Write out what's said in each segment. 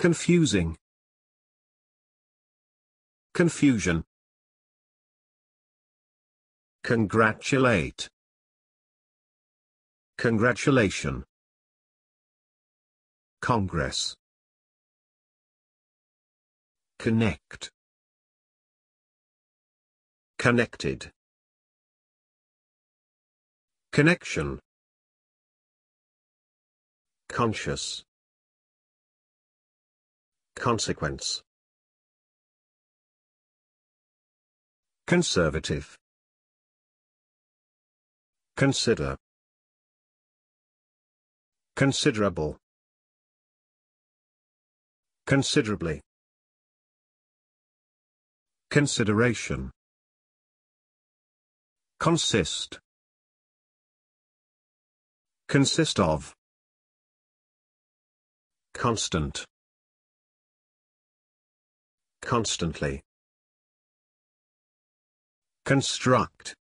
confusing confusion congratulate congratulation congress connect connected connection conscious consequence. Conservative. Consider. Considerable. Considerably. Consideration. Consist. Consist of. Constant constantly. Construct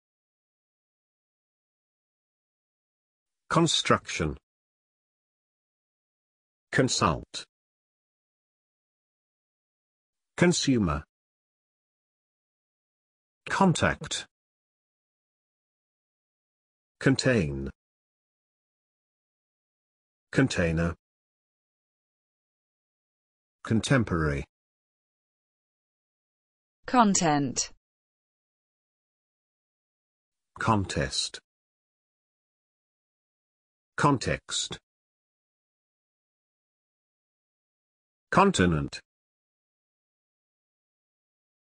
Construction Consult Consumer Contact Contain Container Contemporary Content. Contest. Context. Continent.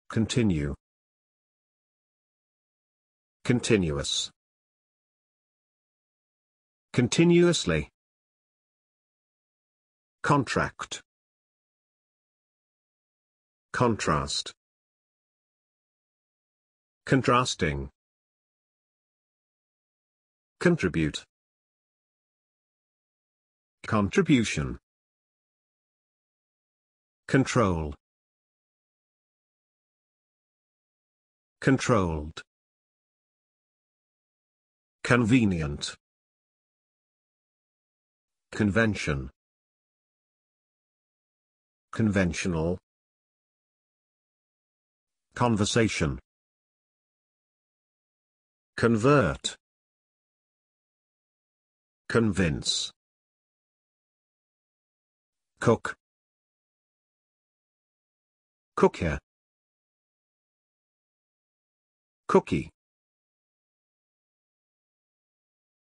Continue. Continuous. Continuously. Contract. Contrast. Contrasting. Contribute. Contribution. Control. Controlled. Convenient. Convention. Conventional. Conversation Convert. Convince. Cook. Cooker. Cookie.